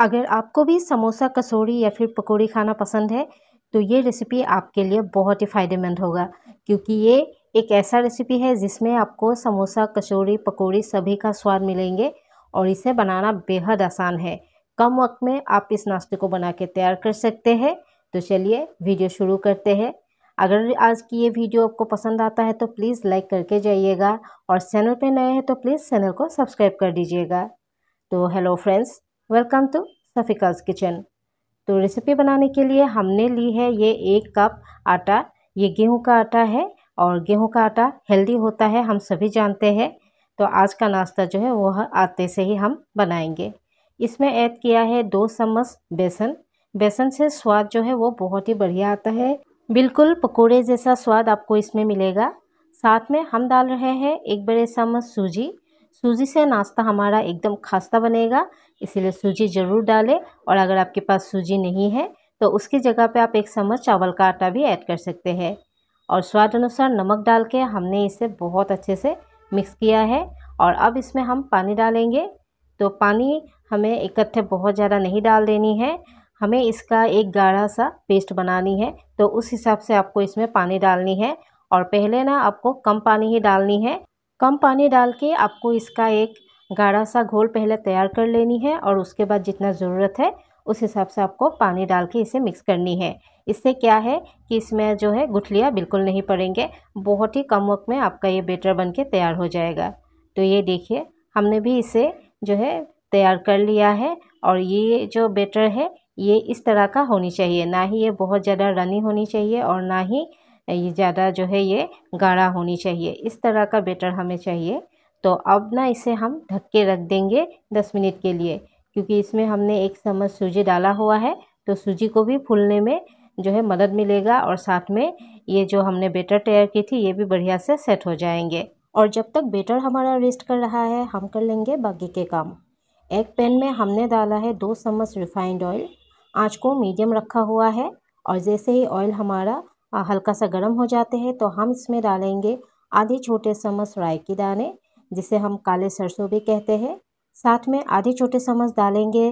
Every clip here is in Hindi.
अगर आपको भी समोसा कसौड़ी या फिर पकौड़ी खाना पसंद है तो ये रेसिपी आपके लिए बहुत ही फ़ायदेमंद होगा क्योंकि ये एक ऐसा रेसिपी है जिसमें आपको समोसा कचौड़ी पकौड़ी सभी का स्वाद मिलेंगे और इसे बनाना बेहद आसान है कम वक्त में आप इस नाश्ते को बना के तैयार कर सकते हैं तो चलिए वीडियो शुरू करते हैं अगर आज की ये वीडियो आपको पसंद आता है तो प्लीज़ लाइक करके जाइएगा और चैनल पर नए हैं तो प्लीज़ चैनल को सब्सक्राइब कर दीजिएगा तो हेलो फ्रेंड्स वेलकम टू सफ़िकल्स किचन तो रेसिपी बनाने के लिए हमने ली है ये एक कप आटा ये गेहूं का आटा है और गेहूं का आटा हेल्दी होता है हम सभी जानते हैं तो आज का नाश्ता जो है वह आटे से ही हम बनाएंगे इसमें ऐड किया है दो चम्मच बेसन बेसन से स्वाद जो है वो बहुत ही बढ़िया आता है बिल्कुल पकौड़े जैसा स्वाद आपको इसमें मिलेगा साथ में हम डाल रहे हैं एक बड़े चम्मच सूजी सूजी से नाश्ता हमारा एकदम खास्ता बनेगा इसीलिए सूजी ज़रूर डालें और अगर आपके पास सूजी नहीं है तो उसकी जगह पे आप एक चम्मच चावल का आटा भी ऐड कर सकते हैं और स्वाद अनुसार नमक डाल के हमने इसे बहुत अच्छे से मिक्स किया है और अब इसमें हम पानी डालेंगे तो पानी हमें इकट्ठे बहुत ज़्यादा नहीं डाल देनी है हमें इसका एक गाढ़ा सा पेस्ट बनानी है तो उस हिसाब से आपको इसमें पानी डालनी है और पहले ना आपको कम पानी ही डालनी है कम पानी डाल के आपको इसका एक गाढ़ा सा घोल पहले तैयार कर लेनी है और उसके बाद जितना ज़रूरत है उस हिसाब से आपको पानी डाल के इसे मिक्स करनी है इससे क्या है कि इसमें जो है गुठलियाँ बिल्कुल नहीं पड़ेंगे बहुत ही कम वक्त में आपका ये बेटर बन के तैयार हो जाएगा तो ये देखिए हमने भी इसे जो है तैयार कर लिया है और ये जो बेटर है ये इस तरह का होनी चाहिए ना ही ये बहुत ज़्यादा रनी होनी चाहिए और ना ही ये ज़्यादा जो है ये गाढ़ा होनी चाहिए इस तरह का बेटर हमें चाहिए तो अब ना इसे हम ढक के रख देंगे दस मिनट के लिए क्योंकि इसमें हमने एक चम्मच सूजी डाला हुआ है तो सूजी को भी फूलने में जो है मदद मिलेगा और साथ में ये जो हमने बेटर तैयार की थी ये भी बढ़िया से सेट हो जाएंगे और जब तक बेटर हमारा रेस्ट कर रहा है हम कर लेंगे बाकी के काम एक पैन में हमने डाला है दो चम्मच रिफाइंड ऑयल आँच को मीडियम रखा हुआ है और जैसे ही ऑयल हमारा हल्का सा गर्म हो जाते हैं तो हम इसमें डालेंगे आधे छोटे चम्मच राई के दाने जिसे हम काले सरसों भी कहते हैं साथ में आधे छोटे चम्मच डालेंगे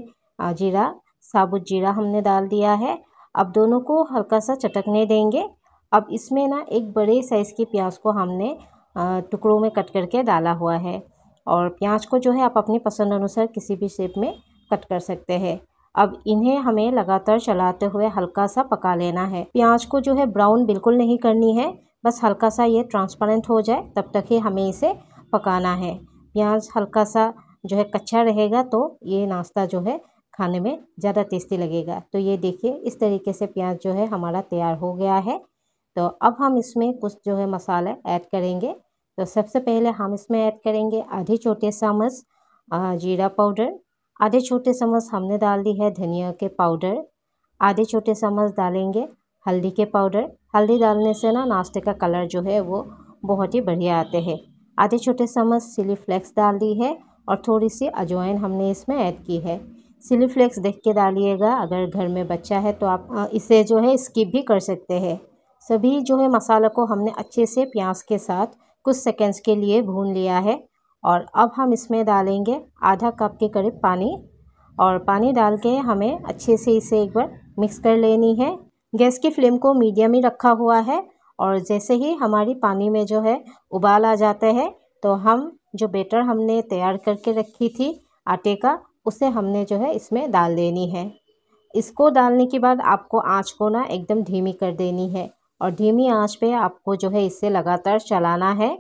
जीरा साबुत जीरा हमने डाल दिया है अब दोनों को हल्का सा चटकने देंगे अब इसमें ना एक बड़े साइज़ की प्याज को हमने टुकड़ों में कट करके डाला हुआ है और प्याज को जो है आप अपनी पसंद अनुसार किसी भी शेप में कट कर सकते हैं अब इन्हें हमें लगातार चलाते हुए हल्का सा पका लेना है प्याज को जो है ब्राउन बिल्कुल नहीं करनी है बस हल्का सा ये ट्रांसपेरेंट हो जाए तब तक ही हमें इसे पकाना है प्याज हल्का सा जो है कच्चा रहेगा तो ये नाश्ता जो है खाने में ज़्यादा टेस्टी लगेगा तो ये देखिए इस तरीके से प्याज जो है हमारा तैयार हो गया है तो अब हम इसमें कुछ जो है मसाले ऐड करेंगे तो सबसे पहले हम इसमें ऐड करेंगे आधी छोटे चम्मच जीरा पाउडर आधे छोटे चम्मच हमने डाल दी है धनिया के पाउडर आधे छोटे चम्मच डालेंगे हल्दी के पाउडर हल्दी डालने से ना नाश्ते का कलर जो है वो बहुत ही बढ़िया आते हैं आधे छोटे चम्मच सिली फ्लेक्स डाल दी है और थोड़ी सी अजवाइन हमने इसमें ऐड की है सिली फ्लेक्स देख के डालिएगा अगर घर में बच्चा है तो आप इसे जो है स्किप भी कर सकते हैं सभी जो है मसाला को हमने अच्छे से प्याज के साथ कुछ सेकेंड्स के लिए भून लिया है और अब हम इसमें डालेंगे आधा कप के करीब पानी और पानी डाल के हमें अच्छे से इसे एक बार मिक्स कर लेनी है गैस की फ्लेम को मीडियम ही रखा हुआ है और जैसे ही हमारी पानी में जो है उबाल आ जाता है तो हम जो बेटर हमने तैयार करके रखी थी आटे का उसे हमने जो है इसमें डाल देनी है इसको डालने के बाद आपको आँच को ना एकदम धीमी कर देनी है और धीमी आँच पर आपको जो है इसे लगातार चलाना है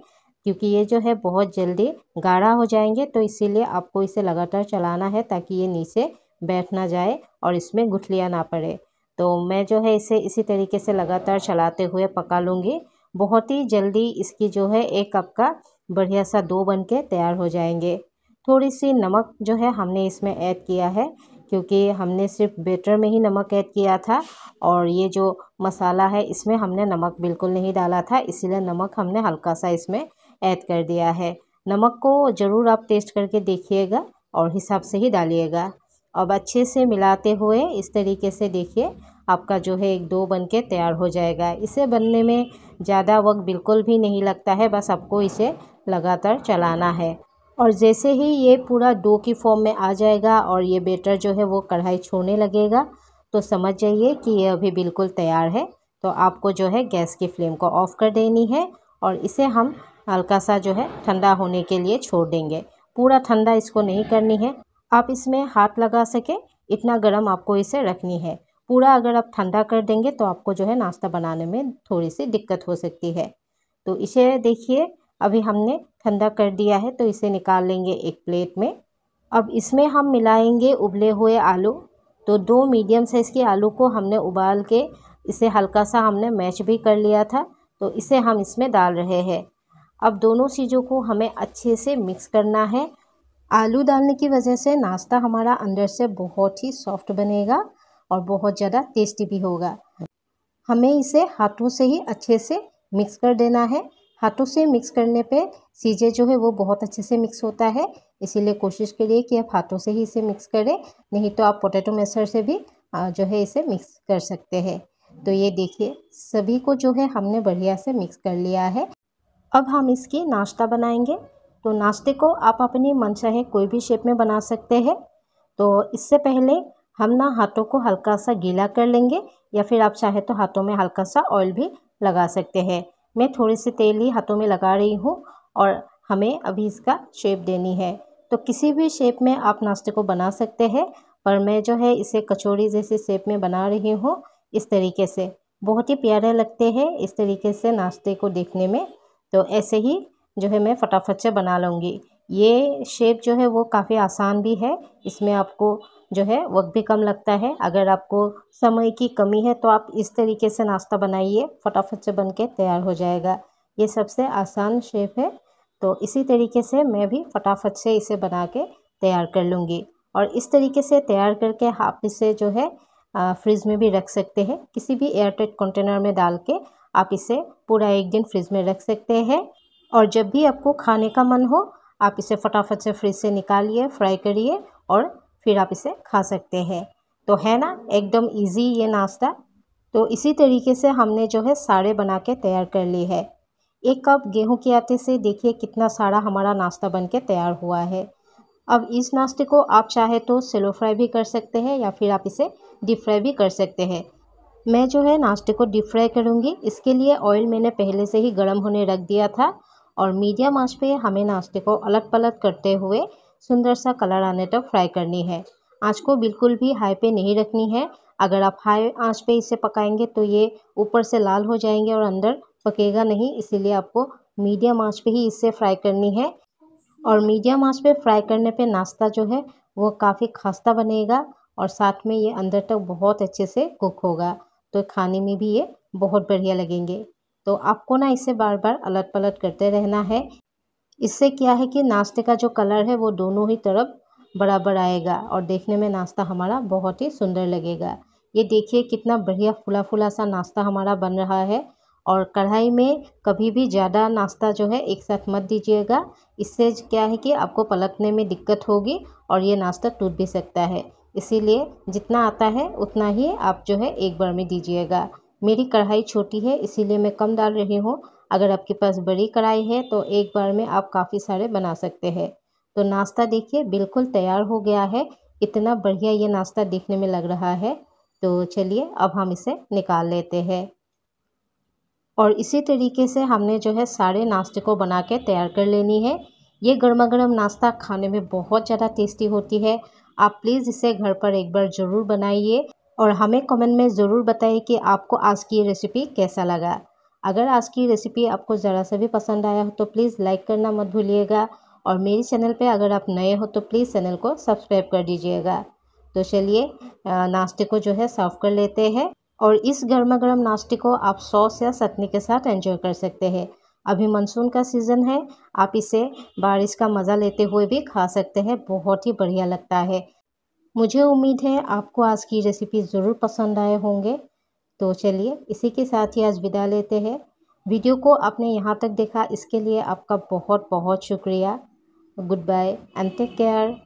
क्योंकि ये जो है बहुत जल्दी गाढ़ा हो जाएंगे तो इसीलिए आपको इसे लगातार चलाना है ताकि ये नीचे बैठ ना जाए और इसमें गुठलियाँ ना पड़े तो मैं जो है इसे इसी तरीके से लगातार चलाते हुए पका लूँगी बहुत ही जल्दी इसकी जो है एक कप का बढ़िया सा दो बन के तैयार हो जाएंगे थोड़ी सी नमक जो है हमने इसमें ऐड किया है क्योंकि हमने सिर्फ बेटर में ही नमक ऐड किया था और ये जो मसाला है इसमें हमने नमक बिल्कुल नहीं डाला था इसीलिए नमक हमने हल्का सा इसमें ऐड कर दिया है नमक को ज़रूर आप टेस्ट करके देखिएगा और हिसाब से ही डालिएगा अब अच्छे से मिलाते हुए इस तरीके से देखिए आपका जो है एक दो बन के तैयार हो जाएगा इसे बनने में ज़्यादा वक्त बिल्कुल भी नहीं लगता है बस आपको इसे लगातार चलाना है और जैसे ही ये पूरा डो की फॉर्म में आ जाएगा और ये बेटर जो है वो कढ़ाई छोड़ने लगेगा तो समझ जाइए कि ये अभी बिल्कुल तैयार है तो आपको जो है गैस की फ्लेम को ऑफ़ कर देनी है और इसे हम हल्का सा जो है ठंडा होने के लिए छोड़ देंगे पूरा ठंडा इसको नहीं करनी है आप इसमें हाथ लगा सके इतना गर्म आपको इसे रखनी है पूरा अगर आप ठंडा कर देंगे तो आपको जो है नाश्ता बनाने में थोड़ी सी दिक्कत हो सकती है तो इसे देखिए अभी हमने ठंडा कर दिया है तो इसे निकाल लेंगे एक प्लेट में अब इसमें हम मिलाएंगे उबले हुए आलू तो दो मीडियम साइज़ के आलू को हमने उबाल के इसे हल्का सा हमने मैश भी कर लिया था तो इसे हम इसमें डाल रहे हैं अब दोनों चीज़ों को हमें अच्छे से मिक्स करना है आलू डालने की वजह से नाश्ता हमारा अंदर से बहुत ही सॉफ्ट बनेगा और बहुत ज़्यादा टेस्टी भी होगा हमें इसे हाथों से ही अच्छे से मिक्स कर देना है हाथों से मिक्स करने पे चीज़ें जो है वो बहुत अच्छे से मिक्स होता है इसीलिए कोशिश करिए कि आप हाथों से ही इसे मिक्स करें नहीं तो आप पोटैटो मिक्सर से भी जो है इसे मिक्स कर सकते हैं तो ये देखिए सभी को जो है हमने बढ़िया से मिक्स कर लिया है अब हम इसकी नाश्ता बनाएंगे तो नाश्ते को आप अपनी मन चाहे कोई भी शेप में बना सकते हैं तो इससे पहले हम ना हाथों को हल्का सा गीला कर लेंगे या फिर आप चाहे तो हाथों में हल्का सा ऑयल भी लगा सकते हैं मैं थोड़ी सी तेल ही हाथों में लगा रही हूँ और हमें अभी इसका शेप देनी है तो किसी भी शेप में आप नाश्ते को बना सकते हैं पर मैं जो है इसे कचौड़ी जैसे शेप में बना रही हूँ इस तरीके से बहुत ही प्यारे लगते हैं इस तरीके से नाश्ते को देखने में तो ऐसे ही जो है मैं फटाफट से बना लूँगी ये शेप जो है वो काफ़ी आसान भी है इसमें आपको जो है वक्त भी कम लगता है अगर आपको समय की कमी है तो आप इस तरीके से नाश्ता बनाइए फटाफट से बन के तैयार हो जाएगा ये सबसे आसान शेप है तो इसी तरीके से मैं भी फटाफट से इसे बना के तैयार कर लूँगी और इस तरीके से तैयार करके आप इसे जो है फ्रिज में भी रख सकते हैं किसी भी एयरटाइट कंटेनर में डाल के आप इसे पूरा एक दिन फ्रिज में रख सकते हैं और जब भी आपको खाने का मन हो आप इसे फटाफट से फ्रिज से निकालिए फ्राई करिए और फिर आप इसे खा सकते हैं तो है ना एकदम इजी ये नाश्ता तो इसी तरीके से हमने जो है सारे बना के तैयार कर ली है एक कप गेहूं के आटे से देखिए कितना सारा हमारा नाश्ता बन के तैयार हुआ है अब इस नाश्ते को आप चाहे तो सेलो फ्राई भी कर सकते हैं या फिर आप इसे डीप फ्राई भी कर सकते हैं मैं जो है नाश्ते को डीप फ्राई करूँगी इसके लिए ऑयल मैंने पहले से ही गर्म होने रख दिया था और मीडियम आंच पे हमें नाश्ते को अलग पलट करते हुए सुंदर सा कलर आने तक फ्राई करनी है आंच को बिल्कुल भी हाई पे नहीं रखनी है अगर आप हाई आंच पे इसे पकाएंगे तो ये ऊपर से लाल हो जाएंगे और अंदर पकेगा नहीं इसीलिए आपको मीडियम आँच पे ही इसे फ्राई करनी है और मीडियम आँच पे फ्राई करने पे नाश्ता जो है वो काफ़ी खस्ता बनेगा और साथ में ये अंदर तक बहुत अच्छे से कुक होगा तो खाने में भी ये बहुत बढ़िया लगेंगे तो आपको ना इसे बार बार अलट पलट करते रहना है इससे क्या है कि नाश्ते का जो कलर है वो दोनों ही तरफ बराबर आएगा और देखने में नाश्ता हमारा बहुत ही सुंदर लगेगा ये देखिए कितना बढ़िया फुला फुला सा नाश्ता हमारा बन रहा है और कढ़ाई में कभी भी ज़्यादा नाश्ता जो है एक साथ मत दीजिएगा इससे क्या है कि आपको पलटने में दिक्कत होगी और ये नाश्ता टूट भी सकता है इसीलिए जितना आता है उतना ही आप जो है एक बार में दीजिएगा मेरी कढ़ाई छोटी है इसीलिए मैं कम डाल रही हूँ अगर आपके पास बड़ी कढ़ाई है तो एक बार में आप काफ़ी सारे बना सकते हैं तो नाश्ता देखिए बिल्कुल तैयार हो गया है इतना बढ़िया ये नाश्ता देखने में लग रहा है तो चलिए अब हम इसे निकाल लेते हैं और इसी तरीके से हमने जो है सारे नाश्ते को बना के तैयार कर लेनी है ये गर्मा गर्म नाश्ता खाने में बहुत ज़्यादा टेस्टी होती है आप प्लीज़ इसे घर पर एक बार ज़रूर बनाइए और हमें कमेंट में ज़रूर बताइए कि आपको आज की रेसिपी कैसा लगा अगर आज की रेसिपी आपको ज़रा सा भी पसंद आया हो तो प्लीज़ लाइक करना मत भूलिएगा और मेरे चैनल पे अगर आप नए हो तो प्लीज़ चैनल को सब्सक्राइब कर दीजिएगा तो चलिए नाश्ते को जो है सर्व कर लेते हैं और इस गर्मा गर्म नाश्ते को आप सॉस या चटनी के साथ एंजॉय कर सकते हैं अभी मानसून का सीज़न है आप इसे बारिश का मज़ा लेते हुए भी खा सकते हैं बहुत ही बढ़िया लगता है मुझे उम्मीद है आपको आज की रेसिपी ज़रूर पसंद आए होंगे तो चलिए इसी के साथ ही आज विदा लेते हैं वीडियो को आपने यहाँ तक देखा इसके लिए आपका बहुत बहुत शुक्रिया good bye and take care